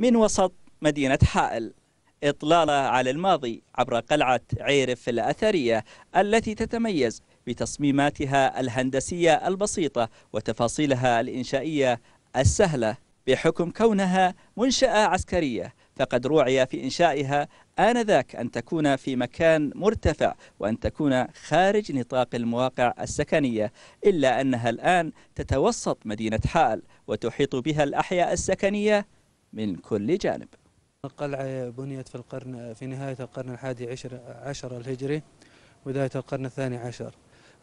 من وسط مدينة حائل إطلالة على الماضي عبر قلعة عيرف الأثرية التي تتميز بتصميماتها الهندسية البسيطة وتفاصيلها الإنشائية السهلة بحكم كونها منشأة عسكرية فقد روعي في إنشائها آنذاك أن تكون في مكان مرتفع وأن تكون خارج نطاق المواقع السكنية إلا أنها الآن تتوسط مدينة حائل وتحيط بها الأحياء السكنية من كل جانب القلعة بنيت في القرن في نهاية القرن الحادي عشر, عشر الهجري وبداية القرن الثاني عشر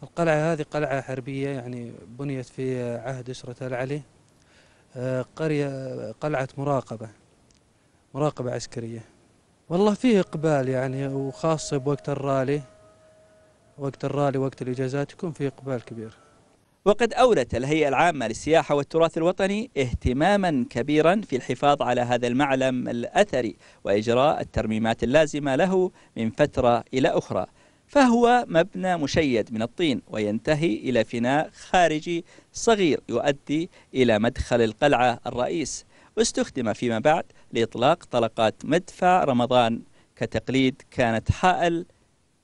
القلعة هذه قلعة حربية يعني بنيت في عهد أسرة العلي آه، قرية قلعة مراقبة مراقبة عسكرية والله فيه إقبال يعني وخاصة بوقت الرالي وقت الرالي وقت الإجازات يكون فيه إقبال كبير وقد أولت الهيئة العامة للسياحة والتراث الوطني اهتماما كبيرا في الحفاظ على هذا المعلم الأثري وإجراء الترميمات اللازمة له من فترة إلى أخرى فهو مبنى مشيد من الطين وينتهي إلى فناء خارجي صغير يؤدي إلى مدخل القلعة الرئيس واستخدم فيما بعد لإطلاق طلقات مدفع رمضان كتقليد كانت حائل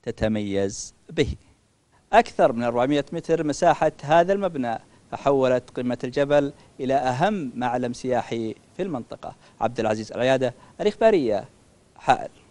تتميز به أكثر من 400 متر مساحة هذا المبنى فحولت قمة الجبل إلى أهم معلم سياحي في المنطقة عبد العزيز العيادة الإخبارية حائل